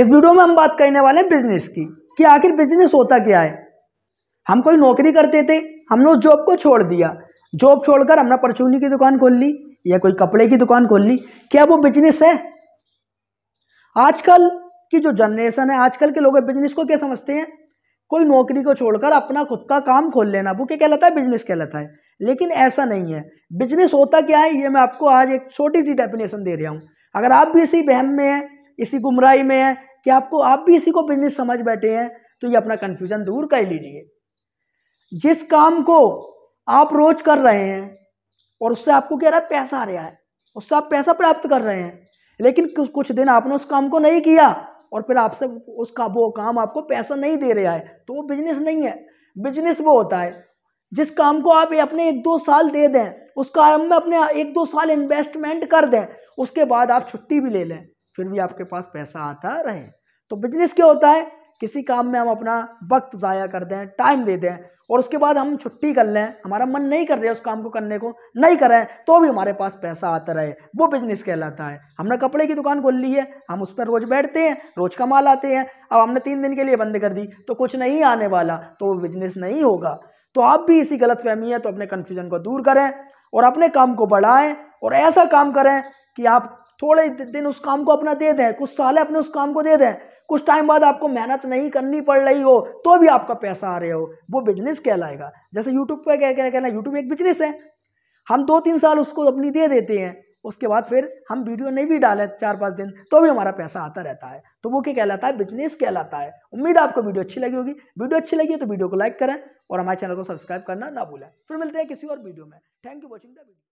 इस वीडियो में हम बात करने वाले हैं बिजनेस की कि आखिर बिजनेस होता क्या है हम कोई नौकरी करते थे हमने उस जॉब को छोड़ दिया जॉब छोड़कर हमने परचूनी की दुकान खोल ली या कोई कपड़े की दुकान खोल ली क्या वो बिजनेस है आजकल की जो जनरेशन है आजकल के लोग बिजनेस को क्या समझते हैं कोई नौकरी को छोड़कर अपना खुद का काम खोल लेना वो क्या कहलाता है बिजनेस कहलाता है लेकिन ऐसा नहीं है बिजनेस होता क्या है ये मैं आपको आज एक छोटी सी डेफिनेशन दे रहा हूँ अगर आप भी इसी बहम में हैं इसी गुमराही में है कि आपको आप भी इसी को बिजनेस समझ बैठे हैं तो ये अपना कंफ्यूजन दूर कर लीजिए जिस काम को आप रोज कर रहे हैं और उससे आपको कह रहा है पैसा आ रहा है उससे आप पैसा प्राप्त कर रहे हैं लेकिन कुछ दिन आपने उस काम को नहीं किया और फिर आपसे उसका वो काम आपको पैसा नहीं दे रहा है तो वो बिजनेस नहीं है बिजनेस वो होता है जिस काम को आप अपने एक दो साल दे दें उस काम में अपने एक दो साल इन्वेस्टमेंट कर दें उसके बाद आप छुट्टी भी ले लें फिर भी आपके पास पैसा आता रहे तो बिजनेस क्या होता है किसी काम में हम अपना वक्त ज़ाया कर दें टाइम दे दें और उसके बाद हम छुट्टी कर लें हमारा मन नहीं कर रहा है उस काम को करने को नहीं करें तो भी हमारे पास पैसा आता रहे वो बिजनेस कहलाता है हमने कपड़े की दुकान खोल ली है हम उस पर रोज़ बैठते हैं रोज़ कमा लाते हैं अब हमने तीन दिन के लिए बंद कर दी तो कुछ नहीं आने वाला तो वो बिजनेस नहीं होगा तो आप भी इसी गलत फहमी है तो अपने कन्फ्यूज़न को दूर करें और अपने काम को बढ़ाएँ और ऐसा काम करें कि आप थोड़े दिन उस काम को अपना दे दें कुछ साल अपने उस काम को दे दें कुछ टाइम बाद आपको मेहनत नहीं करनी पड़ रही हो तो भी आपका पैसा आ रहा हो वो बिजनेस कहलाएगा जैसे यूट्यूब पर क्या क्या कहना यूट्यूब एक बिजनेस है हम दो तीन साल उसको अपनी दे देते हैं उसके बाद फिर हम वीडियो नहीं भी डालें चार पाँच दिन तो भी हमारा पैसा आता रहता है तो वो क्या कहलाता है बिजनेस कहलाता है उम्मीद आपको वीडियो अच्छी लगी होगी वीडियो अच्छी लगी तो वीडियो को लाइक करें और हमारे चैनल को सब्सक्राइब करना ना भूलें फिर मिलते हैं किसी और वीडियो में thank you watching the video